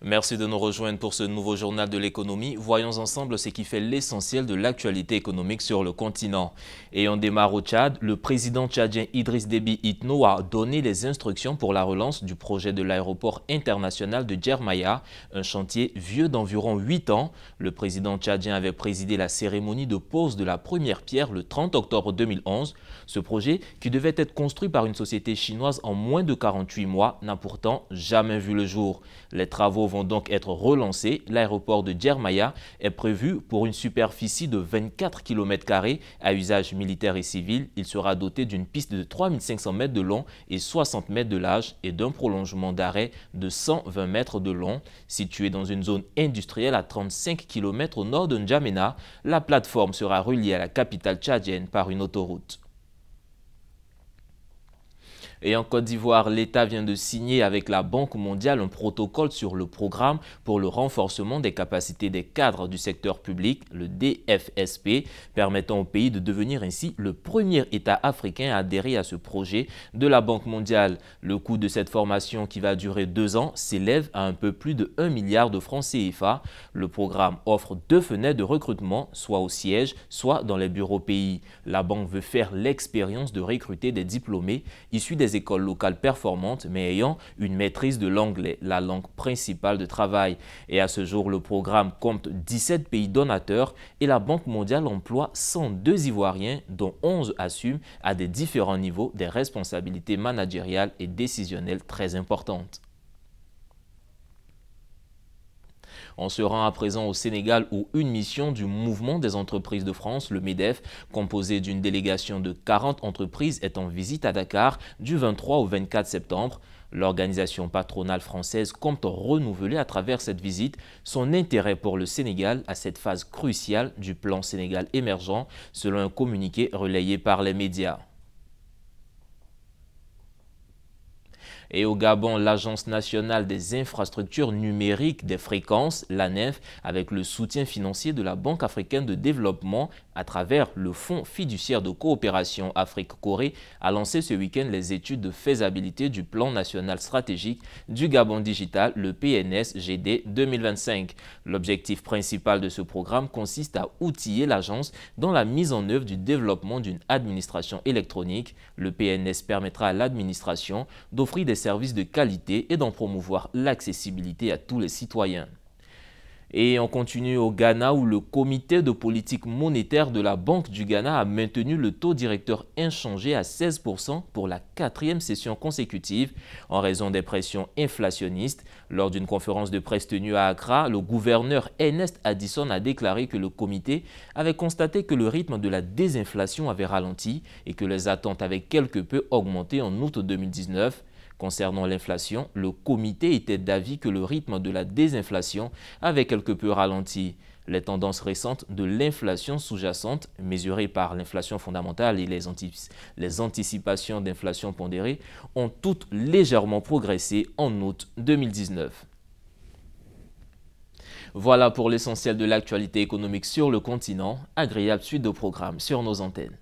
Merci de nous rejoindre pour ce nouveau journal de l'économie. Voyons ensemble ce qui fait l'essentiel de l'actualité économique sur le continent. Et on démarre au Tchad. Le président tchadien Idriss Déby Itno a donné les instructions pour la relance du projet de l'aéroport international de Djermaya, un chantier vieux d'environ 8 ans. Le président tchadien avait présidé la cérémonie de pose de la première pierre le 30 octobre 2011. Ce projet, qui devait être construit par une société chinoise en moins de 48 mois, n'a pourtant jamais vu le jour. Les travaux vont donc être relancés. L'aéroport de Djermaya est prévu pour une superficie de 24 km à usage militaire et civil. Il sera doté d'une piste de 3500 mètres de long et 60 mètres de large et d'un prolongement d'arrêt de 120 mètres de long. Situé dans une zone industrielle à 35 km au nord de N'Djamena, la plateforme sera reliée à la capitale tchadienne par une autoroute. Et en Côte d'Ivoire, l'État vient de signer avec la Banque mondiale un protocole sur le programme pour le renforcement des capacités des cadres du secteur public, le DFSP, permettant au pays de devenir ainsi le premier État africain à adhérer à ce projet de la Banque mondiale. Le coût de cette formation qui va durer deux ans s'élève à un peu plus de 1 milliard de francs CFA. Le programme offre deux fenêtres de recrutement, soit au siège, soit dans les bureaux pays. La banque veut faire l'expérience de recruter des diplômés issus des écoles locales performantes, mais ayant une maîtrise de l'anglais, la langue principale de travail. Et à ce jour, le programme compte 17 pays donateurs et la Banque mondiale emploie 102 Ivoiriens, dont 11 assument à des différents niveaux des responsabilités managériales et décisionnelles très importantes. On se rend à présent au Sénégal où une mission du mouvement des entreprises de France, le MEDEF, composée d'une délégation de 40 entreprises, est en visite à Dakar du 23 au 24 septembre. L'organisation patronale française compte renouveler à travers cette visite son intérêt pour le Sénégal à cette phase cruciale du plan Sénégal émergent, selon un communiqué relayé par les médias. Et au Gabon, l'Agence nationale des infrastructures numériques des fréquences, l'ANEF, avec le soutien financier de la Banque africaine de développement à travers le Fonds fiduciaire de coopération Afrique-Corée, a lancé ce week-end les études de faisabilité du plan national stratégique du Gabon digital, le PNS-GD 2025. L'objectif principal de ce programme consiste à outiller l'agence dans la mise en œuvre du développement d'une administration électronique. Le PNS permettra à l'administration d'offrir des services de qualité et d'en promouvoir l'accessibilité à tous les citoyens. Et on continue au Ghana où le comité de politique monétaire de la Banque du Ghana a maintenu le taux directeur inchangé à 16% pour la quatrième session consécutive en raison des pressions inflationnistes. Lors d'une conférence de presse tenue à Accra, le gouverneur Ernest Addison a déclaré que le comité avait constaté que le rythme de la désinflation avait ralenti et que les attentes avaient quelque peu augmenté en août 2019. Concernant l'inflation, le comité était d'avis que le rythme de la désinflation avait quelque peu ralenti. Les tendances récentes de l'inflation sous-jacente, mesurées par l'inflation fondamentale et les, les anticipations d'inflation pondérées, ont toutes légèrement progressé en août 2019. Voilà pour l'essentiel de l'actualité économique sur le continent. Agréable suite de programme sur nos antennes.